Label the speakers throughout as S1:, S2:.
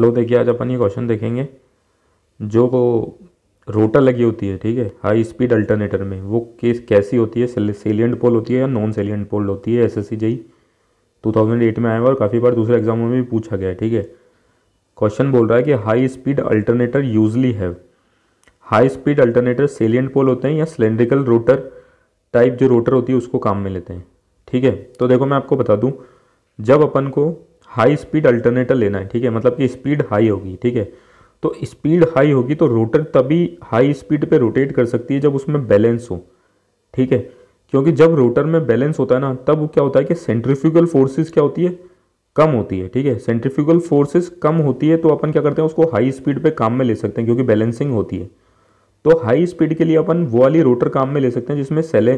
S1: लो देखिए आज अपन ये क्वेश्चन देखेंगे जो रोटर लगी होती है ठीक है हाई स्पीड अल्टरनेटर में वो केस कैसी होती है सेलियंट पोल होती है या नॉन सेलियंट पोल होती है S S C G two thousand eight में आया हुआ और काफ़ी बार दूसरे एग्जामों में भी पूछा गया है ठीक है क्वेश्चन बोल रहा है कि high speed alternator usually have high speed alternator salient pole होते हैं या सिलेंड्रिकल रोटर टाइप जो रोटर होती है उसको काम में लेते हैं ठीक है तो देखो मैं आपको बता दूँ जब अपन को हाई स्पीड अल्टरनेटर लेना है ठीक है मतलब कि स्पीड हाई होगी ठीक है तो स्पीड हाई होगी तो रोटर तभी हाई स्पीड पे रोटेट कर सकती है जब उसमें बैलेंस हो ठीक है क्योंकि जब रोटर में बैलेंस होता है ना तब क्या होता है कि सेंट्रीफ्यूगल फोर्सेस क्या होती है कम होती है ठीक है सेंट्रीफ्यूगल फोर्सेस कम होती है तो अपन क्या करते हैं उसको हाई स्पीड पे काम में ले सकते हैं क्योंकि बैलेंसिंग होती है तो हाई स्पीड के लिए अपन वो वाली रोटर काम में ले सकते हैं जिसमें सेले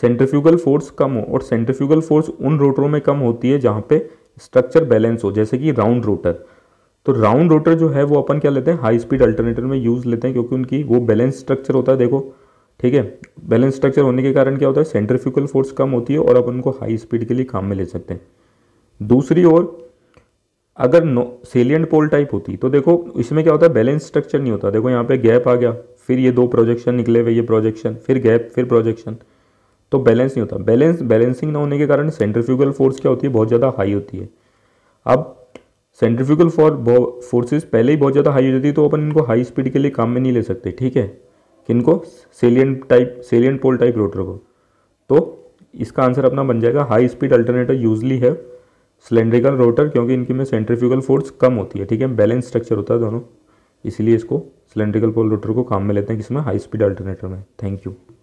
S1: सेंट्रीफ्यूगल फोर्स कम हो और सेंट्रीफ्यूगल फोर्स उन रोटरों में कम होती है जहाँ पे स्ट्रक्चर बैलेंस हो जैसे कि राउंड रोटर तो राउंड रोटर जो है वो अपन क्या लेते हैं हाई स्पीड अल्टरनेटर में यूज़ लेते हैं क्योंकि उनकी वो बैलेंस स्ट्रक्चर होता है देखो ठीक है बैलेंस स्ट्रक्चर होने के कारण क्या होता है सेंट्रीफ्यूगल फोर्स कम होती है और अपन उनको हाई स्पीड के लिए काम में ले सकते हैं दूसरी ओर अगर नो सेलियंट पोल टाइप होती तो देखो इसमें क्या होता है बैलेंस स्ट्रक्चर नहीं होता देखो यहाँ पे गैप आ गया फिर ये दो प्रोजेक्शन निकले हुए ये प्रोजेक्शन फिर गैप फिर प्रोजेक्शन तो बैलेंस नहीं होता बैलेंस बैलेंसिंग ना होने के कारण सेंट्रीफ्यूगल फोर्स क्या होती है बहुत ज़्यादा हाई होती है अब सेंट्रीफ्यूगल फॉर फोर्सेस पहले ही बहुत ज़्यादा हाई हो जाती है तो अपन इनको हाई स्पीड के लिए काम में नहीं ले सकते ठीक है किनको salient type salient pole type rotor को तो इसका आंसर अपना बन जाएगा हाई स्पीड अल्टरनेटर यूजली है सिलेंड्रिकल रोटर क्योंकि इनकी में सेंट्रीफ्यूगल फोर्स कम होती है ठीक है बैलेंस स्ट्रक्चर होता है दोनों इसीलिए इसको सिलेंड्रिकल पोल रोटर को काम में लेते हैं किसमें हाई स्पीड अल्टरनेटर में थैंक यू